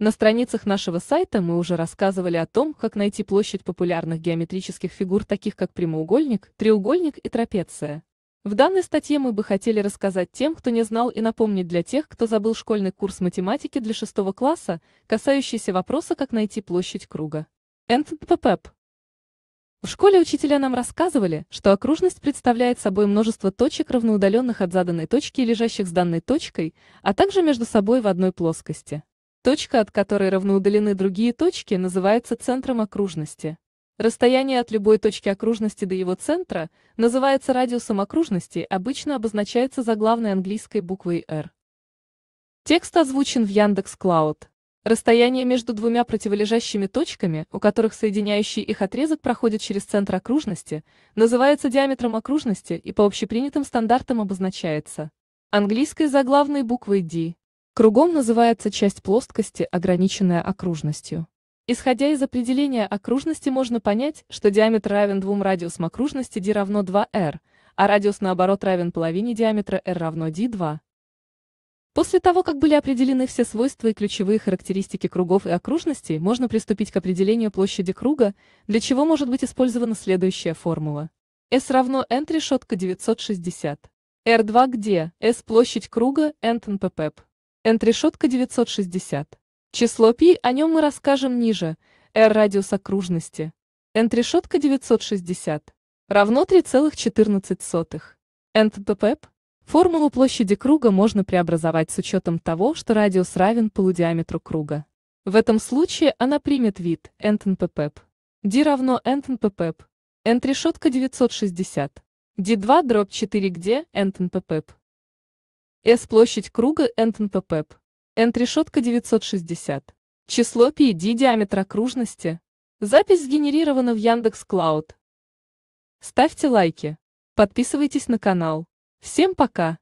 На страницах нашего сайта мы уже рассказывали о том, как найти площадь популярных геометрических фигур, таких как прямоугольник, треугольник и трапеция. В данной статье мы бы хотели рассказать тем, кто не знал и напомнить для тех, кто забыл школьный курс математики для шестого класса, касающийся вопроса, как найти площадь круга. НППП. В школе учителя нам рассказывали, что окружность представляет собой множество точек, равноудаленных от заданной точки и лежащих с данной точкой, а также между собой в одной плоскости. Точка, от которой равно удалены другие точки, называется центром окружности. Расстояние от любой точки окружности до его центра называется радиусом окружности, обычно обозначается заглавной английской буквой R. Текст озвучен в Яндекс Клауд. Расстояние между двумя противолежащими точками, у которых соединяющий их отрезок проходит через центр окружности, называется диаметром окружности и по общепринятым стандартам обозначается английской заглавной буквой D. Кругом называется часть плоскости, ограниченная окружностью. Исходя из определения окружности можно понять, что диаметр равен двум радиусам окружности d равно 2r, а радиус наоборот равен половине диаметра r равно d2. После того, как были определены все свойства и ключевые характеристики кругов и окружностей, можно приступить к определению площади круга, для чего может быть использована следующая формула. S равно n решетка 960. R2 где? S площадь круга, n НПП. Энтрешотка 960. Число π о нем мы расскажем ниже. R радиус окружности. Энтрешотка 960 равно 3,14. НТПП. Формулу площади круга можно преобразовать с учетом того, что радиус равен полудиаметру круга. В этом случае она примет вид НТНПП. D равно НТНПП. N решетка 960. D2 дробь 4 где НТНПП. S площадь круга НТНПП. Н решетка 960. Число π d диаметра окружности. Запись сгенерирована в Яндекс Клауд. Ставьте лайки. Подписывайтесь на канал. Всем пока.